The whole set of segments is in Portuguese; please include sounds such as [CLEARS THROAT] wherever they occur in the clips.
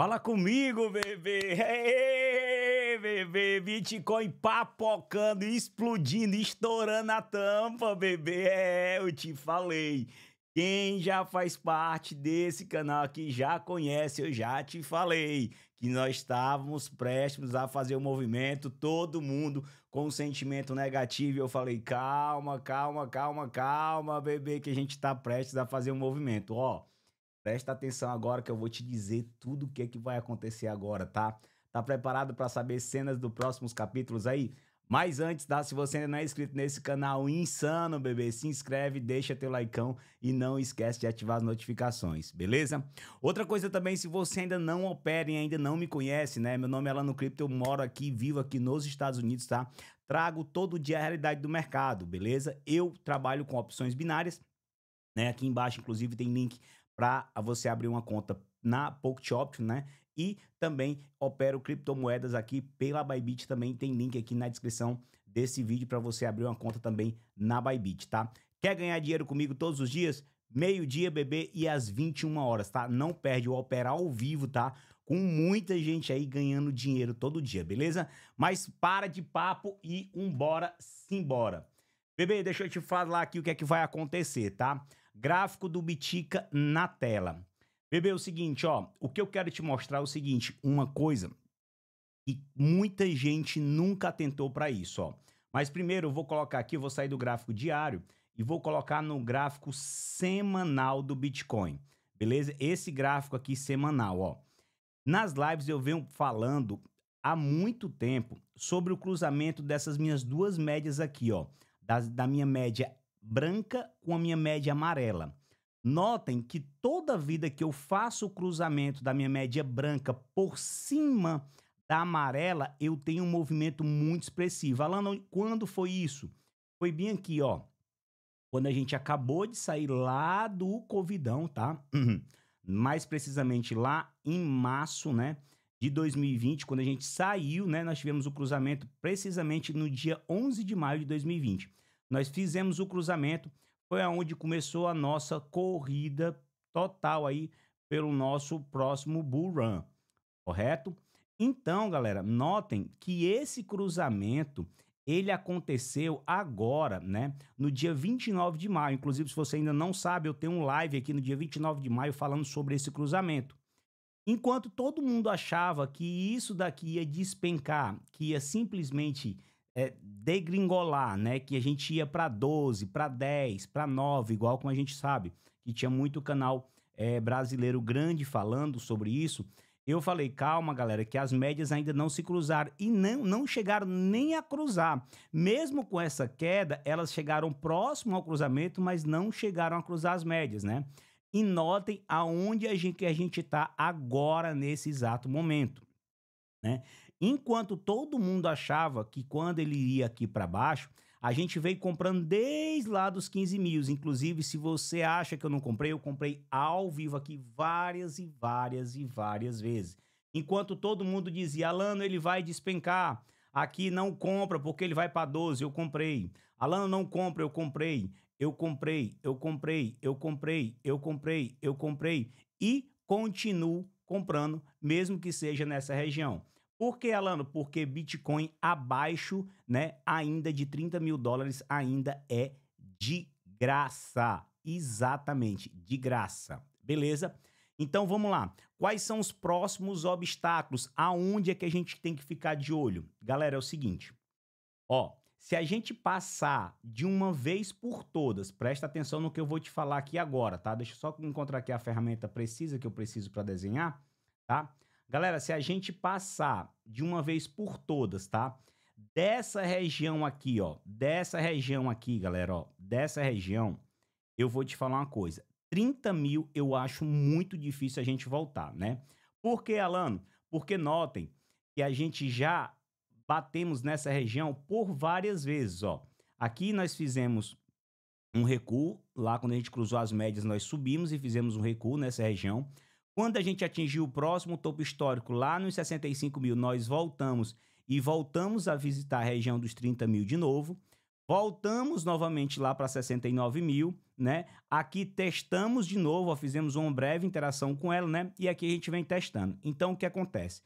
Fala comigo, bebê! Ei, bebê! Bitcoin papocando, explodindo, estourando a tampa, bebê! É, eu te falei. Quem já faz parte desse canal aqui já conhece, eu já te falei que nós estávamos prestes a fazer o um movimento, todo mundo com um sentimento negativo. Eu falei: calma, calma, calma, calma, bebê, que a gente está prestes a fazer um movimento. Ó. Presta atenção agora que eu vou te dizer tudo o que, é que vai acontecer agora, tá? Tá preparado para saber cenas dos próximos capítulos aí? Mas antes, tá? Se você ainda não é inscrito nesse canal insano, bebê, se inscreve, deixa teu likeão e não esquece de ativar as notificações, beleza? Outra coisa também, se você ainda não opera e ainda não me conhece, né? Meu nome é Alano Cripto, eu moro aqui, vivo aqui nos Estados Unidos, tá? Trago todo dia a realidade do mercado, beleza? Eu trabalho com opções binárias, né? Aqui embaixo, inclusive, tem link para você abrir uma conta na PokeShop, né? E também opero criptomoedas aqui pela Bybit também. Tem link aqui na descrição desse vídeo para você abrir uma conta também na Bybit, tá? Quer ganhar dinheiro comigo todos os dias? Meio-dia, bebê, e às 21 horas, tá? Não perde o operar ao vivo, tá? Com muita gente aí ganhando dinheiro todo dia, beleza? Mas para de papo e um bora simbora. Bebê, deixa eu te falar aqui o que é que vai acontecer, tá? Gráfico do Bitica na tela. Bebê, é o seguinte, ó. O que eu quero te mostrar é o seguinte: uma coisa que muita gente nunca atentou para isso, ó. Mas primeiro eu vou colocar aqui, eu vou sair do gráfico diário e vou colocar no gráfico semanal do Bitcoin. Beleza? Esse gráfico aqui semanal, ó. Nas lives eu venho falando há muito tempo sobre o cruzamento dessas minhas duas médias aqui, ó. Da, da minha média branca com a minha média amarela. Notem que toda vida que eu faço o cruzamento da minha média branca por cima da amarela, eu tenho um movimento muito expressivo. Alan, quando foi isso? Foi bem aqui, ó. Quando a gente acabou de sair lá do Covidão, tá? [CLEARS THROAT] Mais precisamente lá em março, né? De 2020, quando a gente saiu, né? Nós tivemos o cruzamento precisamente no dia 11 de maio de 2020. Nós fizemos o cruzamento, foi aonde começou a nossa corrida total aí pelo nosso próximo bull run, correto? Então, galera, notem que esse cruzamento ele aconteceu agora, né? No dia 29 de maio. Inclusive, se você ainda não sabe, eu tenho um live aqui no dia 29 de maio falando sobre esse cruzamento. Enquanto todo mundo achava que isso daqui ia despencar, que ia simplesmente é, degringolar, né? Que a gente ia para 12, para 10, para 9, igual como a gente sabe, que tinha muito canal é, brasileiro grande falando sobre isso. Eu falei, calma, galera, que as médias ainda não se cruzaram e não, não chegaram nem a cruzar. Mesmo com essa queda, elas chegaram próximo ao cruzamento, mas não chegaram a cruzar as médias, né? E notem aonde a gente, que a gente está agora nesse exato momento. Né? Enquanto todo mundo achava que quando ele ia aqui para baixo, a gente veio comprando desde lá dos 15 mil. Inclusive, se você acha que eu não comprei, eu comprei ao vivo aqui várias e várias e várias vezes. Enquanto todo mundo dizia, Alano, ele vai despencar. Aqui não compra porque ele vai para 12, eu comprei. Alano não compra, eu comprei. Eu comprei, eu comprei, eu comprei, eu comprei, eu comprei. E continuo comprando, mesmo que seja nessa região. Por que, Alano? Porque Bitcoin abaixo, né, ainda de 30 mil dólares, ainda é de graça. Exatamente, de graça. Beleza? Então vamos lá. Quais são os próximos obstáculos? Aonde é que a gente tem que ficar de olho? Galera, é o seguinte. Ó, se a gente passar de uma vez por todas, presta atenção no que eu vou te falar aqui agora, tá? Deixa eu só encontrar aqui a ferramenta precisa que eu preciso para desenhar, tá? Tá? Galera, se a gente passar de uma vez por todas, tá? Dessa região aqui, ó, dessa região aqui, galera, ó, dessa região, eu vou te falar uma coisa. 30 mil eu acho muito difícil a gente voltar, né? Por que, Alano? Porque notem que a gente já batemos nessa região por várias vezes, ó. Aqui nós fizemos um recuo, lá quando a gente cruzou as médias nós subimos e fizemos um recuo nessa região. Quando a gente atingiu o próximo topo histórico, lá nos 65 mil, nós voltamos e voltamos a visitar a região dos 30 mil de novo. Voltamos novamente lá para 69 mil, né? Aqui testamos de novo, ó, fizemos uma breve interação com ela, né? E aqui a gente vem testando. Então, o que acontece?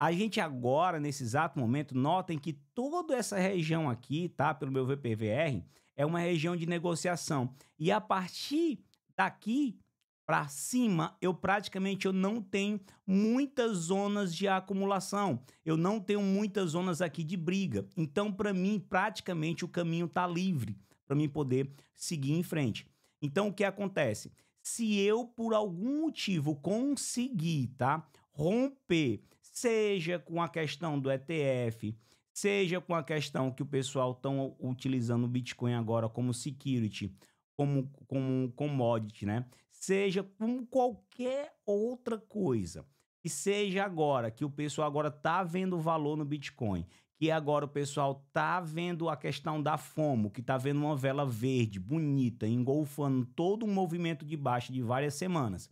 A gente agora, nesse exato momento, notem que toda essa região aqui, tá? Pelo meu VPVR, é uma região de negociação. E a partir daqui, para cima, eu praticamente eu não tenho muitas zonas de acumulação. Eu não tenho muitas zonas aqui de briga. Então, para mim, praticamente o caminho está livre para mim poder seguir em frente. Então, o que acontece? Se eu por algum motivo conseguir, tá, romper, seja com a questão do ETF, seja com a questão que o pessoal está utilizando o Bitcoin agora como security, como, como commodity, né? seja como qualquer outra coisa. E seja agora que o pessoal agora tá vendo valor no Bitcoin, que agora o pessoal tá vendo a questão da FOMO, que tá vendo uma vela verde bonita engolfando todo um movimento de baixa de várias semanas.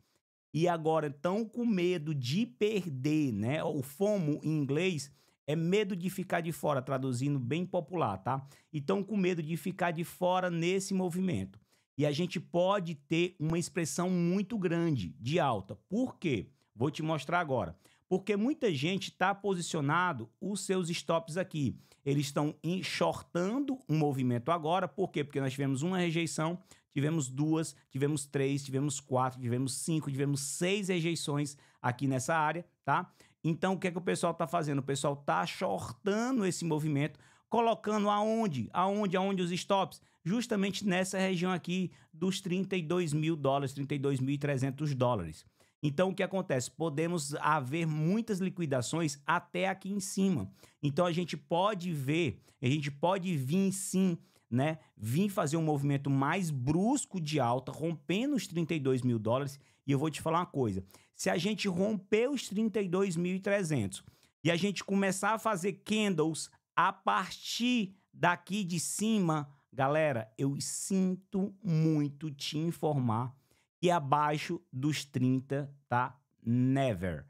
E agora estão com medo de perder, né? O FOMO em inglês é medo de ficar de fora, traduzindo bem popular, tá? E estão com medo de ficar de fora nesse movimento. E a gente pode ter uma expressão muito grande de alta. Por quê? Vou te mostrar agora. Porque muita gente está posicionado os seus stops aqui. Eles estão shortando um movimento agora. Por quê? Porque nós tivemos uma rejeição, tivemos duas, tivemos três, tivemos quatro, tivemos cinco, tivemos seis rejeições aqui nessa área, tá? Então, o que é que o pessoal está fazendo? O pessoal está shortando esse movimento, colocando aonde? Aonde? Aonde os stops? justamente nessa região aqui dos 32 mil dólares, 32.300 dólares. Então, o que acontece? Podemos haver muitas liquidações até aqui em cima. Então, a gente pode ver, a gente pode vir sim, né? Vir fazer um movimento mais brusco de alta, rompendo os 32 mil dólares. E eu vou te falar uma coisa: se a gente romper os 32.300 e a gente começar a fazer candles a partir daqui de cima, Galera, eu sinto muito te informar que abaixo dos 30, tá? Never.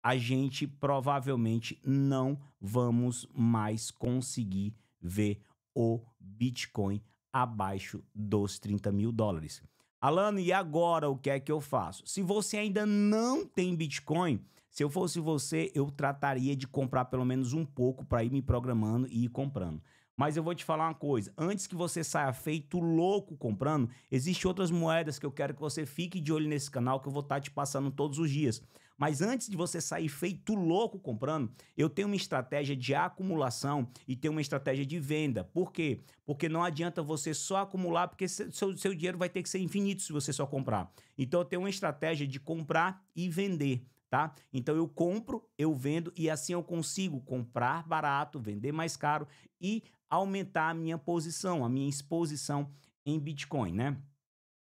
A gente provavelmente não vamos mais conseguir ver o Bitcoin abaixo dos 30 mil dólares. Alano, e agora o que é que eu faço? Se você ainda não tem Bitcoin, se eu fosse você, eu trataria de comprar pelo menos um pouco para ir me programando e ir comprando. Mas eu vou te falar uma coisa: antes que você saia feito louco comprando, existem outras moedas que eu quero que você fique de olho nesse canal que eu vou estar tá te passando todos os dias. Mas antes de você sair feito louco comprando, eu tenho uma estratégia de acumulação e tenho uma estratégia de venda. Por quê? Porque não adianta você só acumular, porque seu, seu dinheiro vai ter que ser infinito se você só comprar. Então eu tenho uma estratégia de comprar e vender tá? Então eu compro, eu vendo e assim eu consigo comprar barato, vender mais caro e aumentar a minha posição, a minha exposição em Bitcoin, né?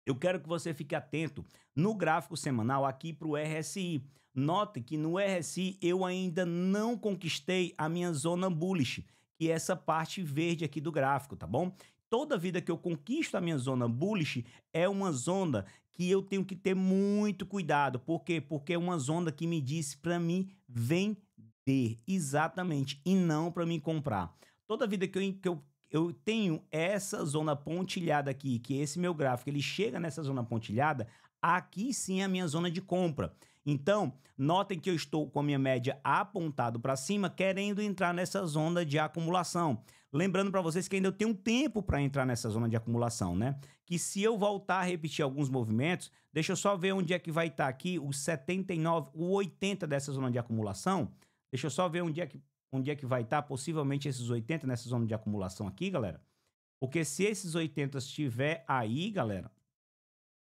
Eu quero que você fique atento no gráfico semanal aqui para o RSI. Note que no RSI eu ainda não conquistei a minha zona bullish, que é essa parte verde aqui do gráfico, tá bom? Toda vida que eu conquisto a minha zona bullish é uma zona que eu tenho que ter muito cuidado. Por quê? Porque é uma zona que me diz para mim vender, exatamente, e não para mim comprar. Toda vida que eu, que eu, eu tenho essa zona pontilhada aqui, que é esse meu gráfico, ele chega nessa zona pontilhada, aqui sim é a minha zona de compra. Então, notem que eu estou com a minha média apontado para cima, querendo entrar nessa zona de acumulação. Lembrando para vocês que ainda eu tenho tempo para entrar nessa zona de acumulação, né? Que se eu voltar a repetir alguns movimentos, deixa eu só ver onde é que vai estar tá aqui o 79, o 80 dessa zona de acumulação. Deixa eu só ver onde é que onde é que vai estar possivelmente esses 80 nessa zona de acumulação aqui, galera. Porque se esses 80 estiver aí, galera,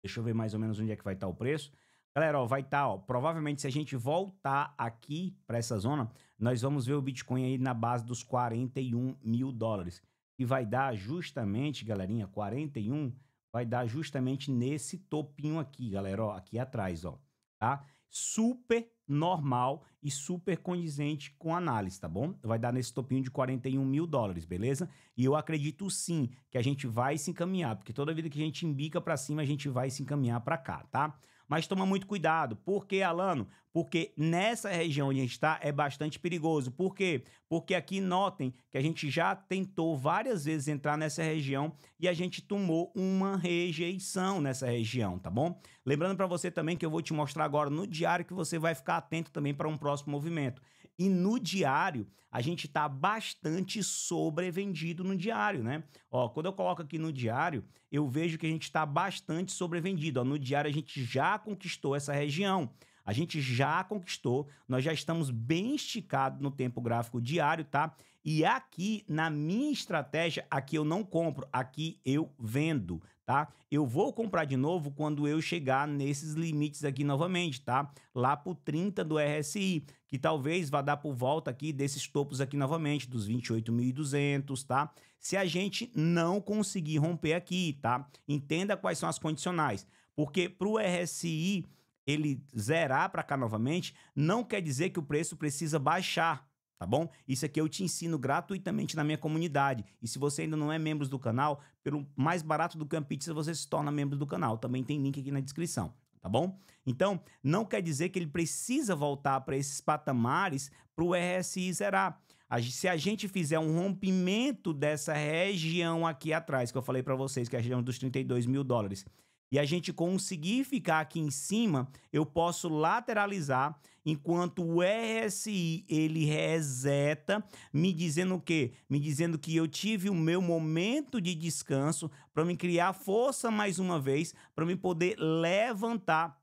deixa eu ver mais ou menos onde é que vai estar o preço. Galera, ó, vai estar, ó, provavelmente se a gente voltar aqui para essa zona, nós vamos ver o Bitcoin aí na base dos 41 mil dólares. E vai dar justamente, galerinha, 41, vai dar justamente nesse topinho aqui, galera, ó, aqui atrás, ó, tá? Super normal e super condizente com a análise, tá bom? Vai dar nesse topinho de 41 mil dólares, beleza? E eu acredito sim que a gente vai se encaminhar, porque toda vida que a gente embica para cima, a gente vai se encaminhar para cá, tá? Mas toma muito cuidado. Por quê, Alano? Porque nessa região onde a gente está é bastante perigoso. Por quê? Porque aqui notem que a gente já tentou várias vezes entrar nessa região e a gente tomou uma rejeição nessa região, tá bom? Lembrando para você também que eu vou te mostrar agora no diário que você vai ficar atento também para um próximo movimento. E no diário, a gente está bastante sobrevendido no diário, né? Ó, quando eu coloco aqui no diário, eu vejo que a gente está bastante sobrevendido. Ó, no diário, a gente já conquistou essa região. A gente já conquistou, nós já estamos bem esticado no tempo gráfico diário, tá? E aqui, na minha estratégia, aqui eu não compro, aqui eu vendo, tá? Eu vou comprar de novo quando eu chegar nesses limites aqui novamente, tá? Lá pro 30 do RSI, que talvez vá dar por volta aqui desses topos aqui novamente, dos 28.200, tá? Se a gente não conseguir romper aqui, tá? Entenda quais são as condicionais, porque para o RSI ele zerar para cá novamente, não quer dizer que o preço precisa baixar, tá bom? Isso aqui eu te ensino gratuitamente na minha comunidade. E se você ainda não é membro do canal, pelo mais barato do Camp Pizza você se torna membro do canal. Também tem link aqui na descrição, tá bom? Então, não quer dizer que ele precisa voltar para esses patamares para o RSI zerar. Se a gente fizer um rompimento dessa região aqui atrás, que eu falei para vocês, que é a região dos 32 mil dólares, e a gente conseguir ficar aqui em cima, eu posso lateralizar, enquanto o RSI ele reseta, me dizendo o quê? Me dizendo que eu tive o meu momento de descanso para me criar força mais uma vez, para me poder levantar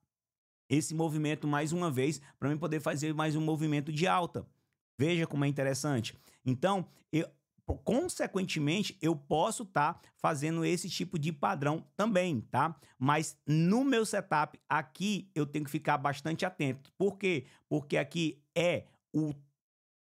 esse movimento mais uma vez, para me poder fazer mais um movimento de alta. Veja como é interessante. Então, eu, consequentemente, eu posso estar tá fazendo esse tipo de padrão também, tá? Mas no meu setup aqui eu tenho que ficar bastante atento. Por quê? Porque aqui é o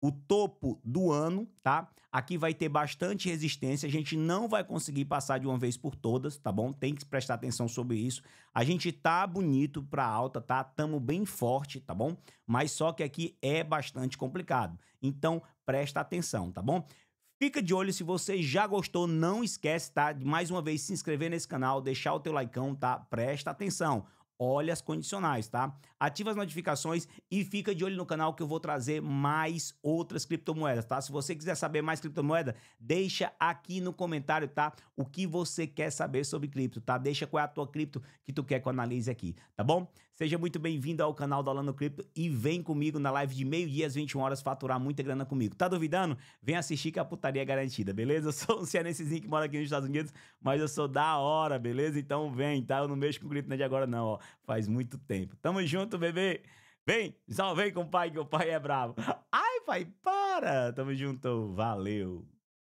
o topo do ano, tá? Aqui vai ter bastante resistência, a gente não vai conseguir passar de uma vez por todas, tá bom? Tem que prestar atenção sobre isso. A gente tá bonito para alta, tá? Tamo bem forte, tá bom? Mas só que aqui é bastante complicado. Então, presta atenção, tá bom? Fica de olho se você já gostou, não esquece, tá? Mais uma vez, se inscrever nesse canal, deixar o teu like, tá? Presta atenção. Olha as condicionais, tá? Ativa as notificações e fica de olho no canal que eu vou trazer mais outras criptomoedas, tá? Se você quiser saber mais criptomoeda, deixa aqui no comentário, tá? O que você quer saber sobre cripto, tá? Deixa qual é a tua cripto que tu quer que eu analise aqui, tá bom? Seja muito bem-vindo ao canal do Alano Cripto e vem comigo na live de meio-dia às 21 horas faturar muita grana comigo. Tá duvidando? Vem assistir que a putaria é garantida, beleza? Eu sou um cearensezinho que mora aqui nos Estados Unidos, mas eu sou da hora, beleza? Então vem, tá? Eu não mexo com cripto né, de agora não, ó faz muito tempo. Tamo junto, bebê. Vem, salvei com o pai, que o pai é bravo. Ai, pai, para. Tamo junto. Valeu.